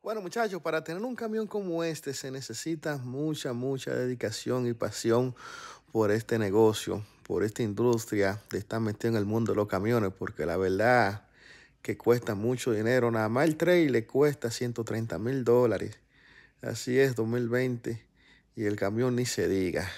Bueno, muchachos, para tener un camión como este se necesita mucha, mucha dedicación y pasión por este negocio, por esta industria de estar metido en el mundo de los camiones, porque la verdad que cuesta mucho dinero. Nada más el trailer le cuesta 130 mil dólares. Así es, 2020. Y el camión ni se diga.